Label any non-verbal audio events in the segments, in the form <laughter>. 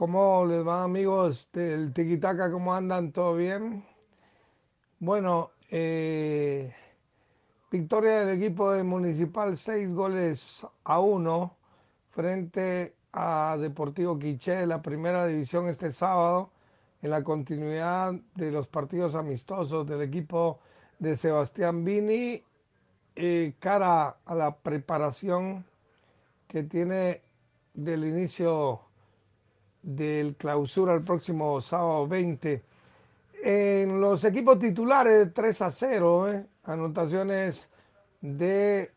¿Cómo les va amigos del Tiquitaca? ¿Cómo andan? ¿Todo bien? Bueno, eh, victoria del equipo de Municipal, seis goles a uno frente a Deportivo Quiché de la primera división este sábado en la continuidad de los partidos amistosos del equipo de Sebastián Vini eh, cara a la preparación que tiene del inicio del clausura el próximo sábado 20. En los equipos titulares 3 a 0, ¿eh? anotaciones de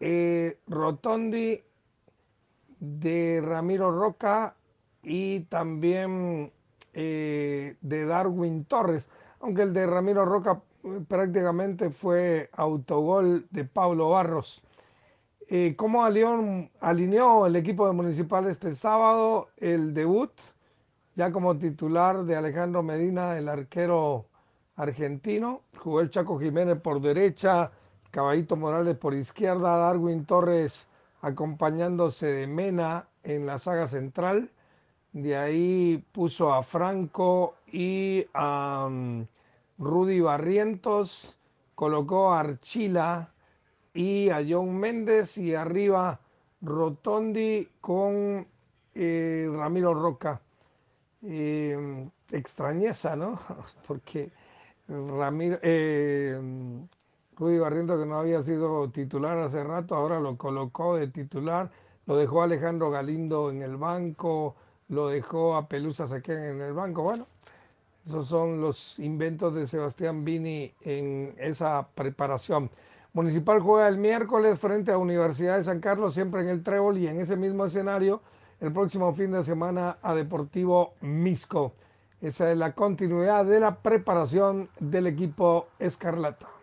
eh, Rotondi, de Ramiro Roca y también eh, de Darwin Torres, aunque el de Ramiro Roca prácticamente fue autogol de Pablo Barros. Eh, ¿Cómo León alineó el equipo de Municipal este sábado el debut? Ya como titular de Alejandro Medina, el arquero argentino. Jugó el Chaco Jiménez por derecha, Caballito Morales por izquierda, Darwin Torres acompañándose de Mena en la saga central. De ahí puso a Franco y a mm, Rudy Barrientos, colocó a Archila y a John Méndez y arriba Rotondi con eh, Ramiro Roca. Eh, extrañeza, ¿no? <laughs> Porque Ramiro, eh, Rudy Barriento, que no había sido titular hace rato, ahora lo colocó de titular, lo dejó Alejandro Galindo en el banco, lo dejó a Pelusa Saquén en el banco. Bueno, esos son los inventos de Sebastián Vini en esa preparación. Municipal juega el miércoles frente a Universidad de San Carlos, siempre en el Trébol y en ese mismo escenario el próximo fin de semana a Deportivo Misco. Esa es la continuidad de la preparación del equipo Escarlata.